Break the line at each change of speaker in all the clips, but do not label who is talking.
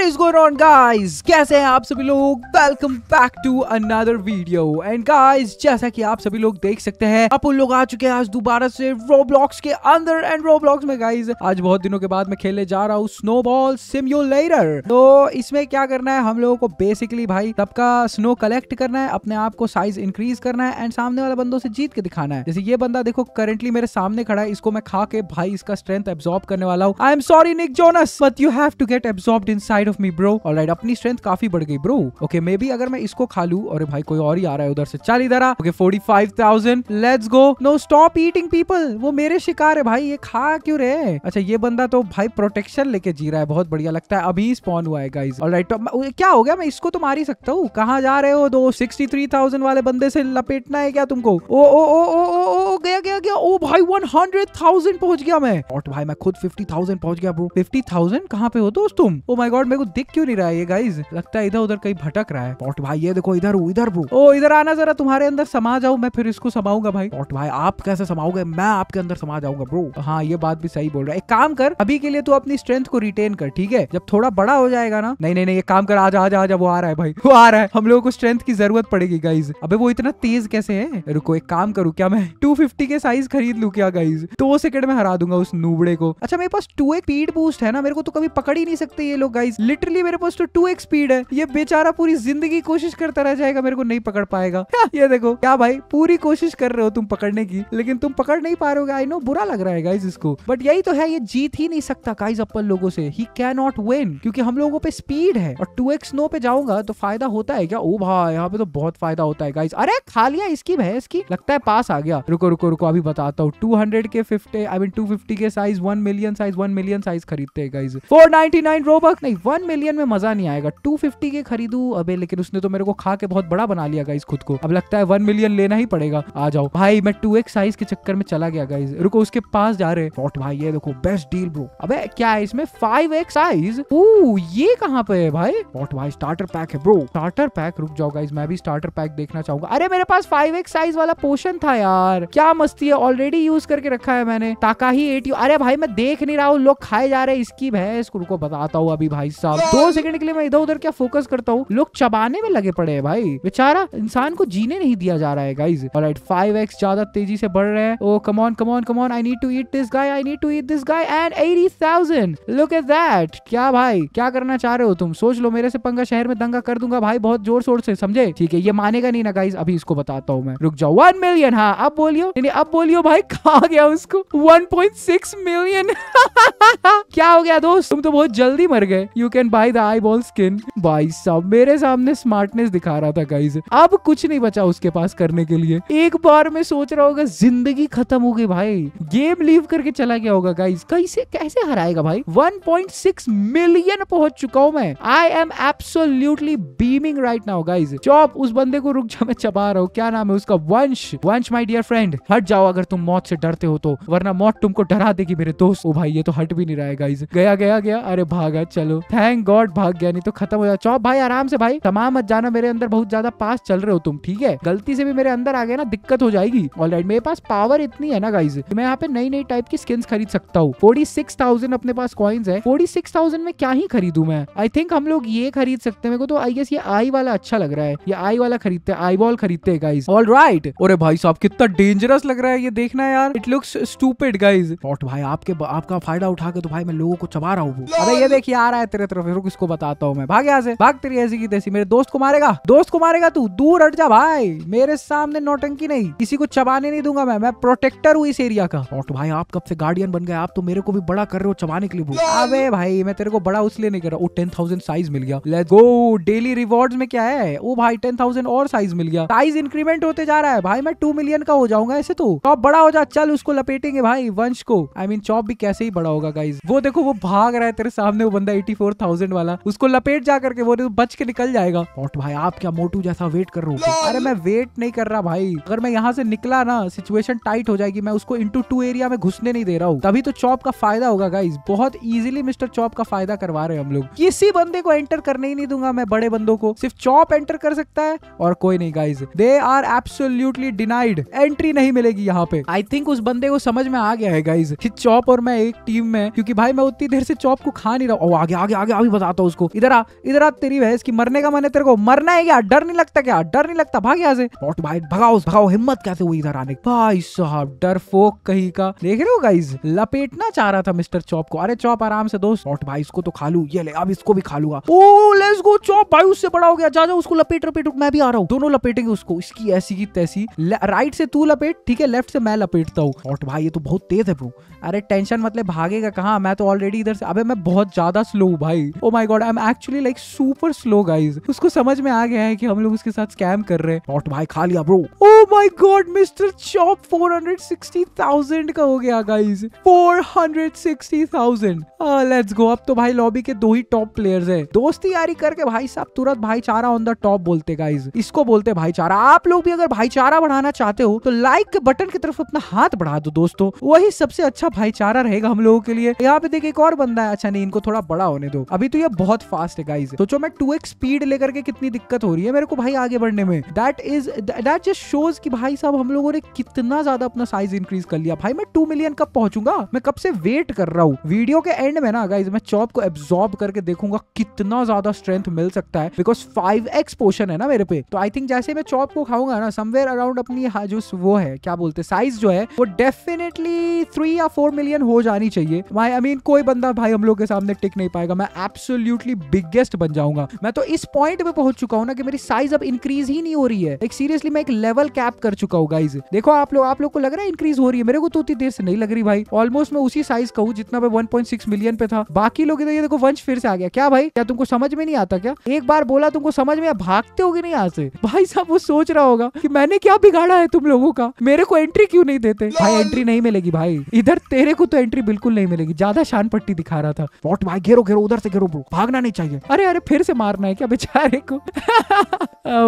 What is going on guys? कैसे हैं आप सभी लोग welcome back to another video and guys जैसा कि आप सभी लोग देख सकते हैं अपन लोग आ चुके हैं आज दोबारा से रोब्लॉक्स के अंदर एंड रोब्लॉक्स में गाइस आज बहुत दिनों के बाद मैं खेलने जा रहा हूँ स्नोबॉल सिम्युलेटर तो इसमें क्या करना है हम लोगों को बेसिकली भाई सबका स्नो कलेक्ट करना है अपने आप को साइज इंक्रीज करना है एंड सामने वाले बंदों से जीत के दिखाना है जैसे ये बंदा देखो करेंटली मेरे सामने खड़ा है इसको मैं खा के भाई इसका स्ट्रेंथ एब्जॉर्ब करने वाला हूँ I am sorry Nick Jonas but you have to get absorb inside of me bro और राइट अपनी स्ट्रेंथ काफी बढ़ गई ब्रो ओके मे बी अगर मैं इसको खा लू और भाई कोई और ही आ रहा है उधर से चल इधर आ okay forty five thousand let's go no stop eating people वो मेरे शिकार है भाई ये खा क्यों रहे अच्छा ये बंदा तो भाई प्रोटेक्शन लेके जी रहा है बहुत बढ़िया लगता है अभी स्पॉन हुआ है गाइज और राइट क्या हो गया मैं इसको तो मार ही सकता हूँ कहाँ जा रहे हो दो सिक्सटी थ्री थाउजेंड वाले बंदे से लपेटना है क्या तुमको ओ ओ ओ ओ ओ ओ गया गया गया ओ भाई वन हंड्रेड थाउजेंड पहुंच गया मैं और तो भाई मैं खुद फिफ्टी थाउजेंड पहुंच गया ब्रो फिफ्टी थाउजेंड कहाँ पे हो दोस्त तुम ओ माई गॉड मेरे को दिख क्यों नहीं रहा है ये गाइज लगता है इधर उधर कहीं भटक रहा है पॉट भाई ये देखो इधर इधर वो ओ इधर आना जरा तुम्हारे अंदर समा जाओ मैं फिर इसको समाऊंगा भाई पॉट भाई आप कैसे समाओगे मैं आपके अंदर समा जाऊंगा ब्रो हाँ ये बात भी सही बोल रहा है एक काम कर अभी के लिए तू अपनी स्ट्रेंथ को रिटेन कर ठीक है जब थोड़ा बड़ा हो जाएगा ना नहीं नहीं नहीं ये काम कर आजा आजा आजा वो आ रहा है भाई वो आ रहा है हम लोगों को स्ट्रेंथ की जरूरत पड़ेगी गाइज अबे वो इतना तेज कैसे है रुको एक काम करूँ क्या मैं टू के साइज खरीद लू क्या गाइज दो सेकंड में हरा दूंगा उस नूबड़े को अच्छा मेरे पास टू एक स्पीड बूस्ट है ना मेरे को तो कभी पकड़ ही नहीं सकते ये लोग गाइज लिटरली मेरे पास तो टू एक्स स्पीड है ये बेचारा पूरी जिंदगी कोशिश करता रह जाएगा मेरे को नहीं पकड़ पाएगा ये देखो क्या भाई पूरी कोशिश कर रहे हो तुम पकड़ने की लेकिन तुम पकड़ नहीं पा रहे हो आई नो बुरा लग रहा है गाइज इसको बट यही तो है ये जीत ही नहीं सकता गाइज अपन लोगों से ही कैन नॉट विन क्योंकि हम लोगों पे स्पीड है और टू एक्स नो पे जाऊंगा तो फायदा होता है क्या ओ भाई यहाँ पे तो बहुत फायदा होता है गाइज अरे खा लिया इसकी भैंस की लगता है पास आ गया रुको रुको रुको अभी बताता हूँ टू हंड्रेड के fifty I mean two fifty के size one million size one million size खरीदते हैं गाइज फोर नाइनटी नाइन रोबक नहीं वन वन मिलियन में मजा नहीं आएगा टू फिफ्टी के खरीदू अबे लेकिन उसने तो मेरे को खा के बहुत बड़ा बना लिया गाइज खुद को अब लगता है वन मिलियन लेना ही पड़ेगा आ जाओ भाई मैं टू एक्स साइज के चक्कर में चला गया गाइज रुको उसके पास जा रहे शॉर्ट भाई ये देखो बेस्ट डील ब्रो अबे क्या है इसमें फाइव एक्स साइज ये कहाँ पे है भाई शॉर्ट भाई स्टार्टर पैक है ब्रो स्टार्टर पैक रुक जाओ गाइज मैं भी स्टार्टर पैक देखना चाहूंगा अरे मेरे पास फाइव एक्स साइज वाला पोशन था यार क्या मस्ती है ऑलरेडी यूज करके रखा है मैंने ताका ही एटी अरे भाई मैं देख नहीं रहा हूँ लोग खाए जा रहे इसकी भैंस को बताता हूँ अभी भाई साहब साहब दो सेकंड के लिए मैं इधर उधर क्या फोकस करता हूँ लोग चबाने में लगे पड़े हैं भाई बेचारा इंसान को जीने नहीं दिया जा रहा है गाइज और फाइव एक्स ज्यादा तेजी से बढ़ रहे हैं oh come on come on come on I need to eat this guy I need to eat this guy and eighty thousand look at that क्या भाई क्या करना चाह रहे हो तुम सोच लो मेरे से पंगा शहर में दंगा कर दूंगा भाई बहुत जोर शोर से समझे ठीक है ये मानेगा नहीं ना गाइज अभी इसको बताता हूँ मैं रुक जाओ वन मिलियन हाँ अब बोलियो नहीं अब बोलियो भाई कहा गया उसको वन पॉइंट सिक्स मिलियन क्या हो गया दोस्त तुम तो बहुत जल्दी मर गए you can can buy the eyeball skin भाई सब मेरे सामने स्मार्टनेस दिखा रहा था गाइज अब कुछ नहीं बचा उसके पास करने के लिए एक बार में सोच रहा होगा जिंदगी खत्म हो गई भाई गेम लीव करके चला गया होगा गाइज कैसे कैसे हराएगा भाई 1.6 मिलियन पहुंच चुका हूं मैं I am absolutely beaming right now guys chop उस बंदे को रुक जा मैं चबा रहा हूँ क्या नाम है उसका वंश वंश माई डियर फ्रेंड हट जाओ अगर तुम मौत से डरते हो तो वरना मौत तुमको डरा देगी मेरे दोस्त ओ भाई ये तो हट भी नहीं रहा है गाइज गया गया गया अरे भागा चलो थैंक थैंक गॉड भाग गया नहीं तो खत्म हो जाए चौप भाई आराम से भाई तमाम मत जाना मेरे अंदर बहुत ज्यादा पास चल रहे हो तुम ठीक है गलती से भी मेरे अंदर आ गए ना दिक्कत हो जाएगी ऑल right, मेरे पास पावर इतनी है ना गाइज मैं यहाँ पे नई नई टाइप की स्किन खरीद सकता हूँ फोर्टी सिक्स थाउजेंड अपने पास कॉइन्स है फोर्टी सिक्स थाउजेंड में क्या ही खरीदू मैं आई थिंक हम लोग ये खरीद सकते हैं मेरे को तो आई गेस ये आई वाला अच्छा लग रहा है ये आई वाला खरीदते हैं आई बॉल खरीदते हैं गाइज ऑल राइट और भाई साहब कितना डेंजरस लग रहा है ये देखना है यार इट लुक्स स्टूपेड गाइज भाई आपके आपका फायदा उठा के तो भाई मैं लोगों को चबा रहा हूँ अरे ये देखिए आ रहा है तेरे तरफ रुक इसको बताता हूँ मैं भाग यहाँ से भाग तेरी ऐसी की तैसी मेरे दोस्त को मारेगा दोस्त को मारेगा तू दूर हट जा भाई मेरे सामने नौटंकी नहीं किसी को चबाने नहीं दूंगा मैं मैं प्रोटेक्टर हूँ इस एरिया का और तो भाई आप कब से गार्डियन बन गए आप तो मेरे को भी बड़ा कर रहे हो चबाने के लिए अबे भाई मैं तेरे को बड़ा उस नहीं कर रहा वो टेन थाउजेंड साइज मिल गया लेट्स गो डेली रिवॉर्ड में क्या है वो भाई टेन थाउजेंड और साइज मिल गया साइज इंक्रीमेंट होते जा रहा है भाई मैं टू मिलियन का हो जाऊंगा ऐसे तो चॉप तो बड़ा हो जा चल उसको लपेटेंगे भाई वंश को I I mean mean, chop भी कैसे ही बड़ा होगा गाइज वो देखो वो भाग रहा है तेरे सामने वो बंदा एटी फोर थाउजेंड वाला उसको लपेट जा करके वो तो बच के निकल जाएगा मोट भाई आप क्या मोटू जैसा वेट कर रहा हूँ अरे मैं वेट नहीं कर रहा भाई अगर मैं यहाँ से निकला ना सिचुएशन टाइट हो जाएगी मैं उसको इंटू टू एरिया में घुसने नहीं दे रहा हूँ तभी तो चॉप का फायदा होगा गाइज बहुत इजिली मिस्टर चॉप का फायदा करवा रहे हैं हम लोग किसी बंदे को एंटर करने ही नहीं दूंगा मैं बड़े बंदों को सिर्फ चॉप एंटर कर सकता है और कोई नहीं guys they are absolutely denied entry नहीं मिलेगी यहाँ पे आई थिंक उस बंदे को समझ में आ गया है गाइज कि चॉप और मैं एक टीम में क्योंकि भाई मैं उतनी देर से चॉप को खा नहीं रहा हूँ आगे आगे आगे आगे अभी बताता हूँ उसको इधर आ इधर आ तेरी भैंस की मरने का मन है तेरे को मरना है क्या डर नहीं लगता क्या डर नहीं लगता भाग यहाँ से नॉट भाई भगाओ भगाओ हिम्मत कैसे हुई इधर आने भाई साहब डर फोक कहीं का देख रहे हो गाइज लपेटना चाह रहा था मिस्टर चौप को अरे चौप आराम से दोस्त नॉट भाई इसको तो खा लू ये ले अब इसको भी खा लूगा ओ लेट्स गो चॉप पायु से बड़ा हो गया जा जा उसको लपेट लपेट मैं भी आ रहा हूँ दोनों लपेटेंगे उसको इसकी ऐसी की तैसी राइट से तू लपेट ठीक है लेफ्ट से मैं लपेटता हूँ और भाई ये तो बहुत तेज है ब्रो अरे टेंशन मतलब भागेगा कहा मैं तो ऑलरेडी इधर से अबे मैं बहुत ज्यादा स्लो हूँ भाई oh my god I am actually like super slow guys उसको समझ में आ गया है कि हम लोग उसके साथ स्कैम कर रहे हैं और तो भाई खा लिया bro oh oh! My god mister chop 460,000 का हो गया गाइस 460,000 लेट्स गो अब तो भाई लॉबी के दो ही टॉप प्लेयर्स हैं दोस्ती यारी करके भाई साहब तुरंत भाईचारा ऑन द टॉप बोलते गाइस इसको बोलते भाईचारा आप लोग भी अगर भाईचारा बढ़ाना चाहते हो तो लाइक के बटन की तरफ अपना हाथ बढ़ा दो दोस्तों वही सबसे अच्छा भाईचारा रहेगा हम लोगों के लिए यहाँ पे देखिए एक और बंदा है अच्छा नहीं इनको थोड़ा बड़ा होने दो अभी तो ये बहुत फास्ट है गाइज सोचो मैं टू स्पीड लेकर के कितनी दिक्कत हो रही है मेरे को भाई आगे बढ़ने में that is that just shows कि भाई साहब हम लोगों ने कितना ज्यादा अपना साइज इंक्रीज कर लिया भाई मैं टू मिलियन कब पहुंचूंगा मैं कब से वेट कर रहा हूँ वीडियो के एंड में ना गाइज मैं चॉप को एब्जॉर्ब करके देखूंगा कितना ज्यादा स्ट्रेंथ मिल सकता है बिकॉज फाइव एक्स पोर्शन है ना मेरे पे तो आई थिंक जैसे मैं चॉप को खाऊंगा ना समवेयर अराउंड अपनी हाँ, जो वो है क्या बोलते साइज जो है वो डेफिनेटली थ्री या फोर मिलियन हो जानी चाहिए भाई आई मीन कोई बंदा भाई हम लोग के सामने टिक नहीं पाएगा मैं एब्सोल्यूटली बिगेस्ट बन जाऊंगा मैं तो इस पॉइंट पे पहुंच चुका हूँ ना कि मेरी साइज अब इंक्रीज ही नहीं हो रही है एक सीरियसली मैं एक लेवल कैप टैप कर चुका हूँ गाइज देखो आप लोग आप लोग को लग रहा है इंक्रीज हो रही है मेरे को तो उतनी देर से नहीं लग रही भाई ऑलमोस्ट मैं उसी साइज का हूँ जितना मैं वन मिलियन पे था बाकी लोग इधर ये देखो वंश फिर से आ गया क्या भाई क्या तुमको समझ में नहीं आता क्या एक बार बोला तुमको समझ में भागते हो नहीं यहाँ से भाई साहब वो सोच रहा होगा की मैंने क्या बिगाड़ा है तुम लोगों का मेरे को एंट्री क्यों नहीं देते भाई एंट्री नहीं मिलेगी भाई इधर तेरे को तो एंट्री बिल्कुल नहीं मिलेगी ज्यादा शान पट्टी दिखा रहा था वॉट भाई घेरो घेरो उधर से घेरो भागना नहीं चाहिए अरे अरे फिर से मारना है क्या बेचारे को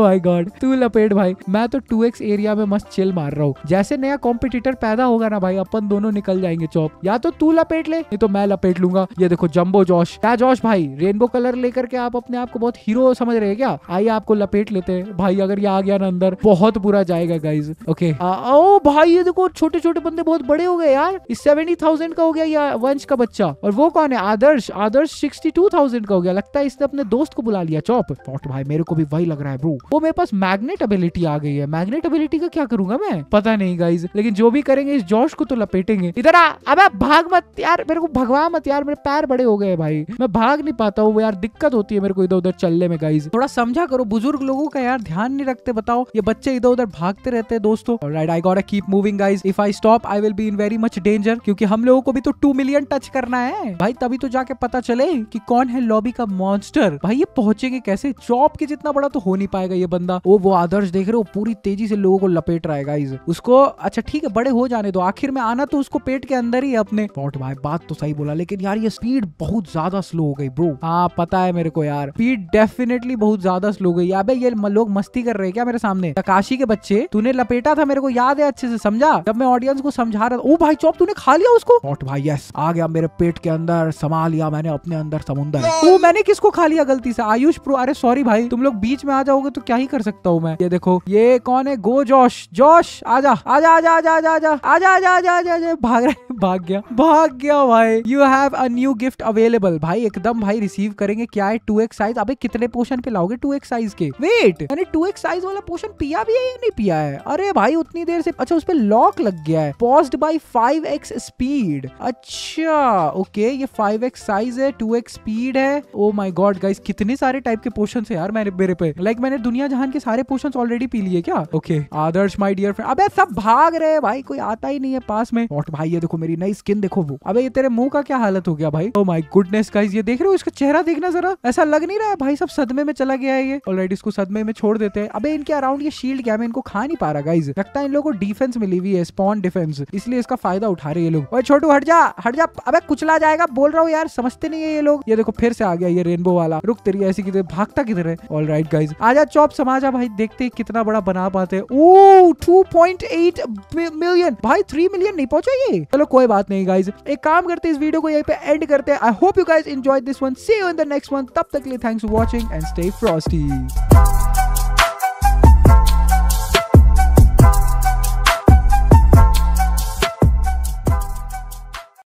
माय गॉड तू लपेट भाई मैं तो टू एक्स ए एरिया में मस्त चिल मार रहा हूँ जैसे नया कॉम्पिटिटर पैदा होगा ना भाई अपन दोनों निकल जाएंगे चौप या तो तू लपेट ले नहीं तो मैं लपेट लूंगा ये देखो जम्बो जोश क्या जोश भाई रेनबो कलर लेकर के आप अपने आप को बहुत हीरो समझ रहे क्या आइए आपको लपेट लेते हैं भाई अगर ये आ गया ना अंदर बहुत बुरा जाएगा गाइज ओके ओ भाई ये देखो छोटे छोटे बंदे बहुत बड़े हो गए यार सेवेंटी थाउजेंड का हो गया या वंश का बच्चा और वो कौन है Adarsh Adarsh sixty two thousand का हो गया लगता है इसने अपने दोस्त को बुला लिया चौप भाई मेरे को भी वही लग रहा है ब्रू वो मेरे पास मैग्नेट एबिलिटी आ गई है मैग्नेट एबिलिटी फैसिलिटी का क्या करूंगा मैं पता नहीं गाइज लेकिन जो भी करेंगे इस जोश को तो लपेटेंगे इधर आ अब भाग मत यार मेरे को भगवा मत यार मेरे पैर बड़े हो गए भाई मैं भाग नहीं पाता हूँ यार दिक्कत होती है मेरे को इधर उधर चलने में गाइज थोड़ा समझा करो बुजुर्ग लोगों का यार ध्यान नहीं रखते बताओ ये बच्चे इधर उधर भागते रहते हैं दोस्तों right I got keep moving guys if I stop I will be in very much danger क्योंकि हम लोगों को भी तो टू मिलियन टच करना है भाई तभी तो जाके पता चले कि कौन है लॉबी का मॉन्स्टर भाई ये पहुंचेंगे कैसे चौप के जितना बड़ा तो हो नहीं पाएगा ये बंदा वो वो आदर्श देख रहे हो पूरी तेजी से लोग लोगों को लपेट रहा है गाइज उसको अच्छा ठीक है बड़े हो जाने दो आखिर में आना तो उसको पेट के अंदर ही अपने पॉट भाई बात तो सही बोला लेकिन यार ये स्पीड बहुत ज्यादा स्लो हो गई ब्रो हाँ पता है मेरे को यार स्पीड डेफिनेटली बहुत ज्यादा स्लो हो गई अबे ये लोग मस्ती कर रहे हैं क्या मेरे सामने काशी के बच्चे तूने लपेटा था मेरे को याद है अच्छे से समझा जब मैं ऑडियंस को समझा रहा था ओ भाई चौप तूने खा लिया उसको पॉट भाई यस आ गया मेरे पेट के अंदर समा लिया मैंने अपने अंदर समुंदर ओ मैंने किसको खा लिया गलती से आयुष प्रो अरे सॉरी भाई तुम लोग बीच में आ जाओगे तो क्या ही कर सकता हूँ मैं ये देखो ये कौन है गो गो जोश जोश आजा आजा आजा आजा आजा आजा आजा आजा आजा आजा आजा भाग रहे भाग गया भाग गया भाई you have a new gift available भाई एकदम भाई रिसीव करेंगे क्या है टू एक्स साइज अभी कितने पोशन पे लाओगे टू एक्स साइज के वेट मैंने टू एक्स साइज वाला पोशन पिया भी है या नहीं पिया है अरे भाई उतनी देर से अच्छा उस पर लॉक लग गया है paused by five X speed अच्छा ओके ये फाइव एक्स साइज है टू एक्स स्पीड है ओ माई गॉड गाइस कितने सारे टाइप के पोशन है यार मेरे पे लाइक like, मैंने दुनिया जहान के सारे पोशन ऑलरेडी पी लिए क्या okay Adarsh my dear friend अबे सब भाग रहे भाई कोई आता ही नहीं है पास में और भाई ये देखो मेरी नई स्किन देखो वो अबे ये तेरे मुंह का क्या हालत हो गया भाई ओ माई गुडनेस गाइज ये देख रहे हो इसका चेहरा देखना जरा ऐसा लग नहीं रहा है भाई सब सदमे में चला गया है ये ऑलरेडी इसको सदमे में छोड़ देते हैं अबे इनके अराउंड ये शील्ड क्या मैं इनको खा नहीं पा रहा गाइज लगता है इन लोगों को डिफेंस मिली हुई है स्पॉन डिफेंस इसलिए इसका फायदा उठा रहे ये लोग भाई छोटू हट जा हट जा अबे कुचला जाएगा बोल रहा हूँ यार समझते नहीं है ये लोग ये देखो फिर से आ गया ये रेनबो वाला रुक तेरी ऐसी किधर भागता किधर है ऑल राइट गाइज आजा चौप समाजा भाई देखते कितना बड़ा बना पाते 2.8 मिलियन भाई 3 मिलियन नहीं पहुंचा ये चलो कोई बात नहीं गाइज एक काम करते इस वीडियो को यहीं पे एंड करते हैं I hope you guys enjoy this one see in the next one तब तक लिए thanks for watching and stay Frosty